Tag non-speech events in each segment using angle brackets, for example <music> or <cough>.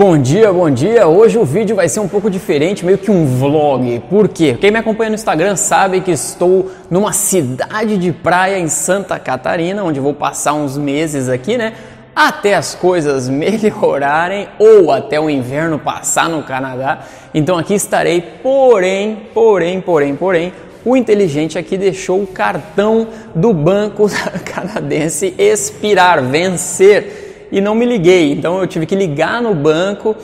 Bom dia, bom dia. Hoje o vídeo vai ser um pouco diferente, meio que um vlog. Por quê? Quem me acompanha no Instagram sabe que estou numa cidade de praia em Santa Catarina, onde vou passar uns meses aqui, né? Até as coisas <laughs> melhorarem ou até o inverno passar no Canadá. Então aqui estarei, porém, porém, porém, porém, o inteligente aqui deixou o cartão do banco <laughs> canadense expirar, vencer e não me liguei. Então eu tive que ligar no banco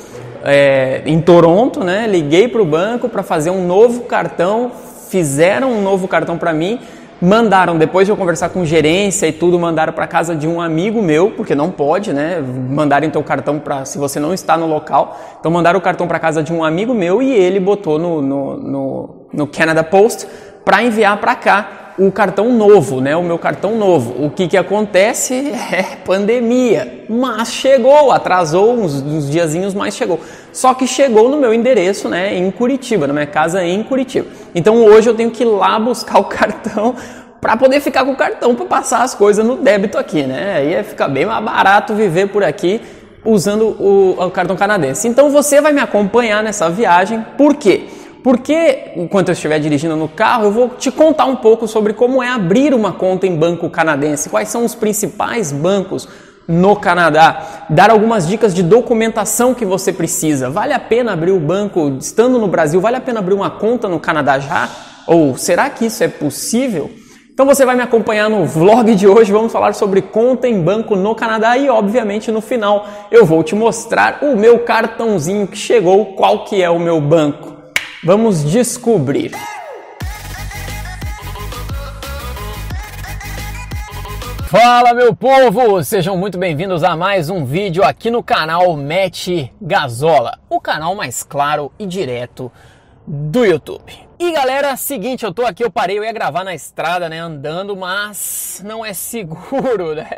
é, em Toronto, né? Liguei para o banco para fazer um novo cartão, fizeram um novo cartão para mim, mandaram depois de eu conversar com gerência e tudo, mandaram para casa de um amigo meu, porque não pode, né? Mandaram então o cartão para se você não está no local. Então mandaram o cartão para casa de um amigo meu e ele botou no, no, no, no Canada Post para enviar para cá o cartão novo, né? O meu cartão novo. O que que acontece <laughs> é pandemia. Mas chegou, atrasou uns, uns diazinhos, mas chegou. Só que chegou no meu endereço, né? Em Curitiba, na minha casa em Curitiba. Então hoje eu tenho que ir lá buscar <laughs> o cartão para poder ficar com o cartão para passar as coisas no débito aqui, né? Aí fica bem mais barato viver por aqui usando o, o cartão canadense. Então você vai me acompanhar nessa viagem, por quê? Porque, enquanto eu estiver dirigindo no carro, eu vou te contar um pouco sobre como é abrir uma conta em banco canadense, quais são os principais bancos no Canadá, dar algumas dicas de documentação que você precisa. Vale a pena abrir o banco estando no Brasil? Vale a pena abrir uma conta no Canadá já? Ou será que isso é possível? Então você vai me acompanhar no vlog de hoje, vamos falar sobre conta em banco no Canadá e obviamente no final eu vou te mostrar o meu cartãozinho que chegou, qual que é o meu banco. Vamos descobrir. Fala meu povo, sejam muito bem-vindos a mais um vídeo aqui no canal Mete Gasola, o canal mais claro e direto do YouTube. E galera, seguinte, eu tô aqui, eu parei, eu ia gravar na estrada, né, andando, mas não é seguro, <laughs> né?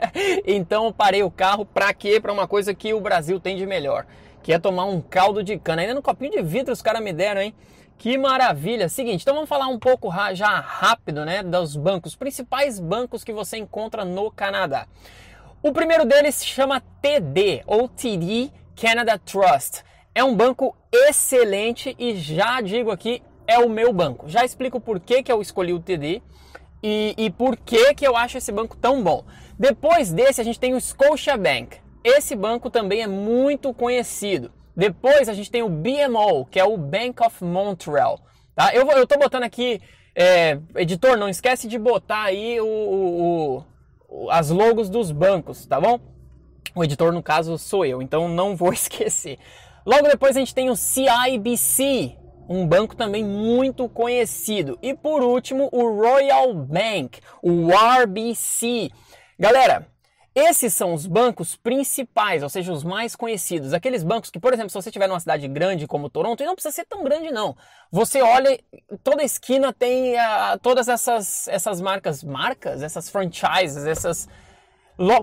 Então eu parei o carro pra quê? Pra uma coisa que o Brasil tem de melhor, que é tomar um caldo de cana. Ainda no copinho de vidro os caras me deram, hein? Que maravilha! Seguinte, então vamos falar um pouco já rápido, né, dos bancos, principais bancos que você encontra no Canadá. O primeiro deles se chama TD ou TD Canada Trust. É um banco excelente e já digo aqui, é o meu banco. Já explico por que, que eu escolhi o TD e, e por que, que eu acho esse banco tão bom. Depois desse, a gente tem o Scotiabank. Esse banco também é muito conhecido. Depois a gente tem o BMO, que é o Bank of Montreal. Tá? Eu, estou eu tô botando aqui, é, editor, não esquece de botar aí o, o, o, as logos dos bancos, tá bom? O editor, no caso, sou eu, então não vou <laughs> esquecer. Logo depois a gente tem o CIBC, um banco também muito conhecido. E por último, o Royal Bank, o RBC. Galera, esses são os bancos principais, ou seja, os mais conhecidos. Aqueles bancos que, por exemplo, se você estiver numa cidade grande como Toronto, e não precisa ser tão grande não. Você olha, toda esquina tem uh, todas essas, essas marcas, marcas, essas franchises, essas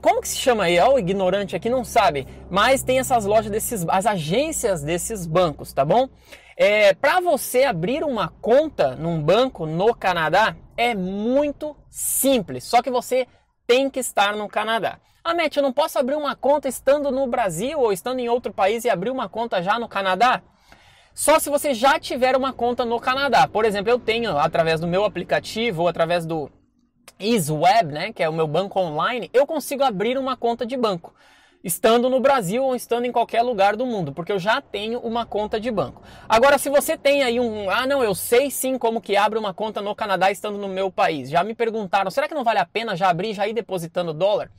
como que se chama aí? É o ignorante aqui, não sabe. Mas tem essas lojas desses, as agências desses bancos, tá bom? É, para você abrir uma conta num banco no Canadá é muito simples. Só que você tem que estar no Canadá. Ah, Matt, eu não posso abrir uma conta estando no Brasil ou estando em outro país e abrir uma conta já no Canadá? Só se você já tiver uma conta no Canadá. Por exemplo, eu tenho através do meu aplicativo ou através do IsWeb, né, que é o meu banco online, eu consigo abrir uma conta de banco estando no Brasil ou estando em qualquer lugar do mundo, porque eu já tenho uma conta de banco. Agora, se você tem aí um, ah, não, eu sei sim como que abre uma conta no Canadá estando no meu país. Já me perguntaram, será que não vale a pena já abrir, já ir depositando dólar?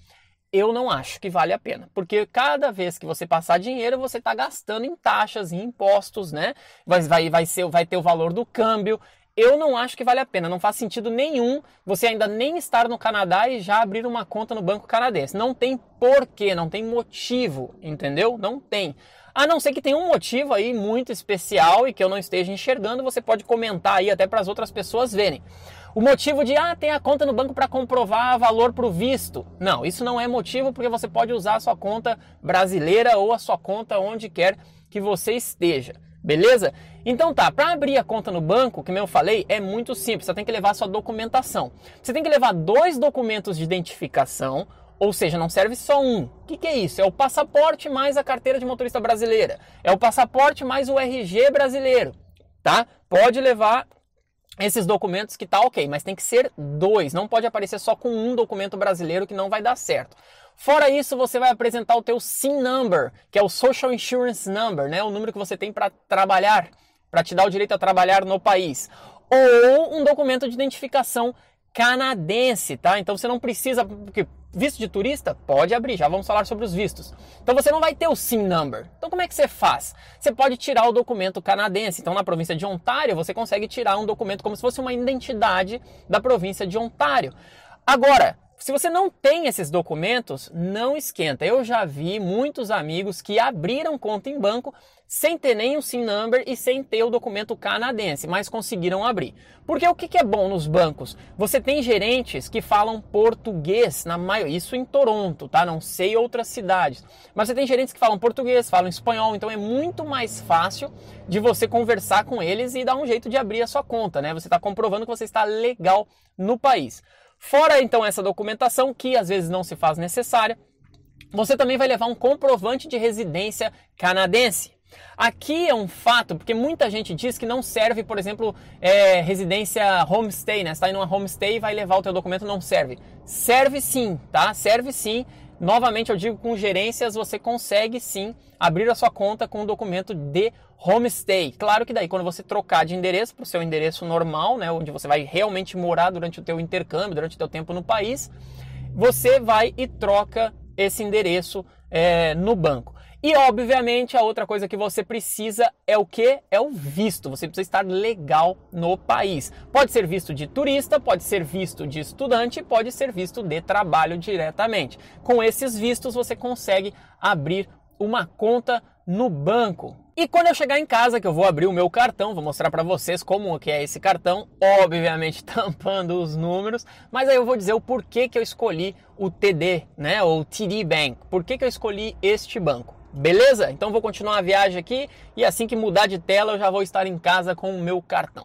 Eu não acho que vale a pena, porque cada vez que você passar dinheiro, você está gastando em taxas, em impostos, né? Vai, vai, vai, ser, vai ter o valor do câmbio eu não acho que vale a pena. Não faz sentido nenhum você ainda nem estar no Canadá e já abrir uma conta no banco canadense. Não tem porquê, não tem motivo, entendeu? Não tem. A não ser que tenha um motivo aí muito especial e que eu não esteja enxergando, você pode comentar aí até para as outras pessoas verem. O motivo de, ah, tem a conta no banco para comprovar valor para o visto. Não, isso não é motivo porque você pode usar a sua conta brasileira ou a sua conta onde quer que você esteja beleza? Então tá, para abrir a conta no banco, que eu falei, é muito simples, você tem que levar sua documentação. Você tem que levar dois documentos de identificação, ou seja, não serve só um. O que, que, é isso? É o passaporte mais a carteira de motorista brasileira. É o passaporte mais o RG brasileiro, tá? Pode levar esses documentos que tá ok, mas tem que ser dois. Não pode aparecer só com um documento brasileiro que não vai dar certo. Fora isso, você vai apresentar o teu SIN number, que é o Social Insurance Number, né? O número que você tem para trabalhar, para te dar o direito a trabalhar no país, ou um documento de identificação canadense, tá? Então você não precisa porque visto de turista pode abrir, já vamos falar sobre os vistos. Então você não vai ter o SIN number. Então como é que você faz? Você pode tirar o documento canadense. Então na província de Ontário você consegue tirar um documento como se fosse uma identidade da província de Ontário. Agora, se você não tem esses documentos, não esquenta. Eu já vi muitos amigos que abriram conta em banco sem ter nem o SIN number e sem ter o documento canadense, mas conseguiram abrir. Porque o que é bom nos bancos? Você tem gerentes que falam português, na isso em Toronto, tá? Não sei outras cidades. Mas você tem gerentes que falam português, falam espanhol, então é muito mais fácil de você conversar com eles e dar um jeito de abrir a sua conta, né? Você está comprovando que você está legal no país. Fora então essa documentação, que às vezes não se faz necessária, você também vai levar um comprovante de residência canadense. Aqui é um fato, porque muita gente diz que não serve, por exemplo, é, residência homestay, né? Você está em uma homestay e vai levar o teu documento, não serve. Serve sim, tá? Serve sim Novamente, eu digo com gerências você consegue sim abrir a sua conta com um documento de homestay. Claro que daí quando você trocar de endereço para o seu endereço normal, né, onde você vai realmente morar durante o teu intercâmbio, durante o teu tempo no país, você vai e troca esse endereço é, no banco. E obviamente a outra coisa que você precisa é o que? É o visto. Você precisa estar legal no país. Pode ser visto de turista, pode ser visto de estudante, pode ser visto de trabalho diretamente. Com esses vistos você consegue abrir uma conta no banco. E quando eu chegar em casa, que eu vou abrir o meu cartão, vou mostrar para vocês como que é esse cartão, obviamente <laughs> tampando os números, mas aí eu vou dizer o porquê que eu escolhi o TD, né, ou TD Bank. Por que, que eu escolhi este banco? Beleza? Então vou continuar a viagem aqui e assim que mudar de tela eu já vou estar em casa com o meu cartão.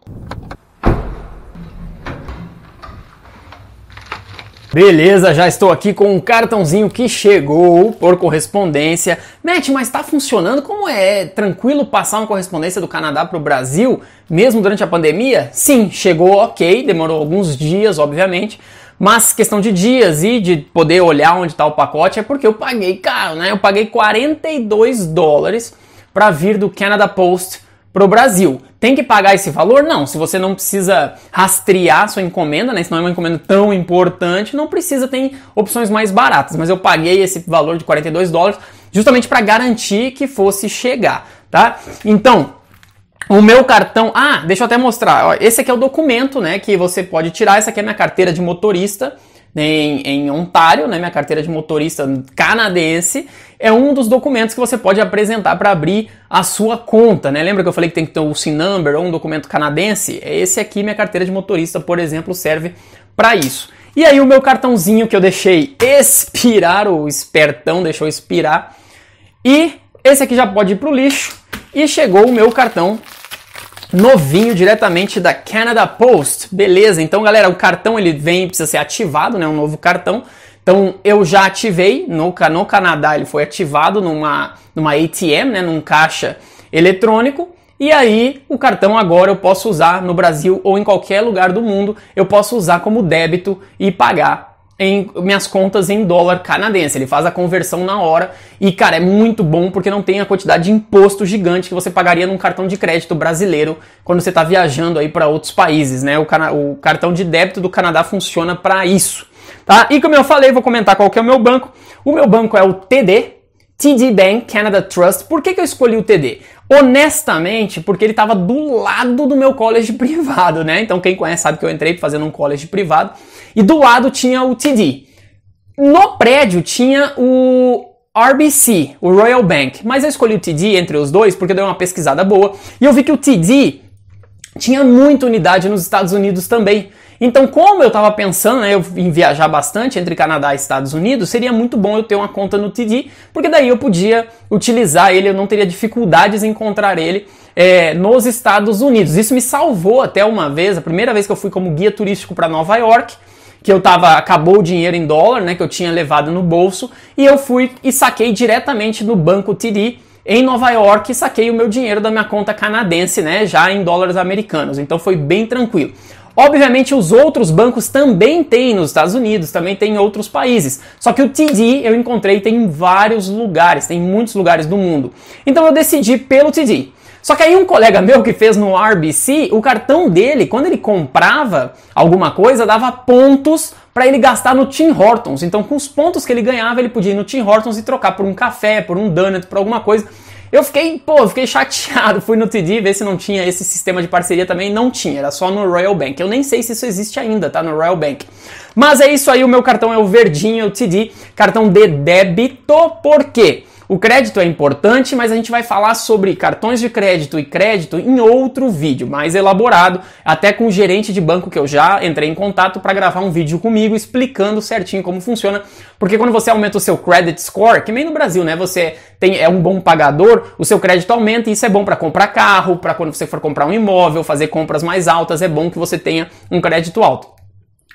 Beleza, já estou aqui com um cartãozinho que chegou por correspondência. nete, mas está funcionando? Como é tranquilo passar uma correspondência do Canadá para o Brasil, mesmo durante a pandemia? Sim, chegou ok, demorou alguns dias, obviamente mas questão de dias e de poder olhar onde está o pacote é porque eu paguei caro, né? Eu paguei 42 dólares para vir do Canada Post para o Brasil. Tem que pagar esse valor? Não. Se você não precisa rastrear sua encomenda, né? Se não é uma encomenda tão importante, não precisa, tem opções mais baratas. Mas eu paguei esse valor de 42 dólares justamente para garantir que fosse chegar, tá? Então, o meu cartão. Ah, deixa eu até mostrar. esse aqui é o documento, né? Que você pode tirar. Essa aqui é minha carteira de motorista né, em, em Ontário, né? Minha carteira de motorista canadense. É um dos documentos que você pode apresentar para abrir a sua conta, né? Lembra que eu falei que tem que ter o SIN number ou um documento canadense? É esse aqui, minha carteira de motorista, por exemplo, serve para isso. E aí o meu cartãozinho que eu deixei expirar, o espertão deixou expirar. E esse aqui já pode ir pro lixo. E chegou o meu cartão novinho diretamente da Canada Post. Beleza, então galera, o cartão ele vem, precisa ser ativado, né? Um novo cartão. Então eu já ativei, no, no Canadá ele foi ativado numa, numa ATM, né? Num caixa eletrônico. E aí, o cartão agora eu posso usar no Brasil ou em qualquer lugar do mundo, eu posso usar como débito e pagar em minhas contas em dólar canadense. Ele faz a conversão na hora e, cara, é muito bom porque não tem a quantidade de imposto gigante que você pagaria num cartão de crédito brasileiro quando você está viajando aí para outros países, né? O, o cartão de débito do Canadá funciona para isso, tá? E como eu falei, vou comentar qual que é o meu banco. O meu banco é o TD, TD Bank Canada Trust. Por que, que eu escolhi o TD? Honestamente, porque ele estava do lado do meu college <laughs> privado, né? Então quem conhece sabe que eu entrei fazendo um college privado e do lado tinha o TD. No prédio tinha o RBC, o Royal Bank, mas eu escolhi o TD entre os dois porque deu uma pesquisada boa e eu vi que o TD tinha muita unidade nos Estados Unidos também. Então, como eu estava pensando né, eu em viajar bastante entre Canadá e Estados Unidos, seria muito bom eu ter uma conta no TD, porque daí eu podia utilizar ele, eu não teria dificuldades em encontrar ele é, nos Estados Unidos. Isso me salvou até uma vez, a primeira vez que eu fui como guia turístico para Nova York, que eu tava, acabou o dinheiro em dólar, né, que eu tinha levado no bolso, e eu fui e saquei diretamente no banco TD em Nova York e saquei o meu dinheiro da minha conta canadense, né, já em dólares americanos. Então foi bem tranquilo. Obviamente, os outros bancos também têm nos Estados Unidos, também tem em outros países. Só que o TD eu encontrei tem em vários lugares, tem em muitos lugares do mundo. Então eu decidi pelo TD. Só que aí um colega meu que fez no RBC, o cartão dele, quando ele comprava alguma coisa, dava pontos para ele gastar no Tim Hortons. Então, com os pontos que ele ganhava, ele podia ir no Tim Hortons e trocar por um café, por um donut, por alguma coisa. Eu fiquei, pô, fiquei chateado. Fui no TD ver se não tinha esse sistema de parceria também. Não tinha, era só no Royal Bank. Eu nem sei se isso existe ainda, tá? No Royal Bank. Mas é isso aí, o meu cartão é o verdinho, o TD, cartão de débito, por quê? O crédito é importante, mas a gente vai falar sobre cartões de crédito e crédito em outro vídeo, mais elaborado, até com o gerente de banco que eu já entrei em contato para gravar um vídeo comigo explicando certinho como funciona, porque quando você aumenta o seu credit score, que nem no Brasil, né, você tem, é um bom pagador, o seu crédito aumenta e isso é bom para comprar carro, para quando você for comprar um imóvel, fazer compras mais altas, é bom que você tenha um crédito alto.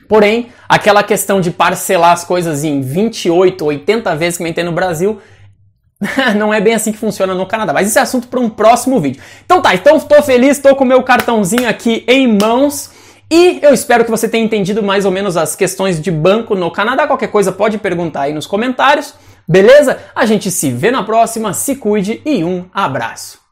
Porém, aquela questão de parcelar as coisas em 28, 80 vezes que nem tem no Brasil, <laughs> não é bem assim que funciona no Canadá, mas esse é assunto para um próximo vídeo. Então tá, então tô feliz, tô com meu cartãozinho aqui em mãos. E eu espero que você tenha entendido mais ou menos as questões de banco no Canadá. Qualquer coisa pode perguntar aí nos comentários. Beleza? A gente se vê na próxima, se cuide e um abraço.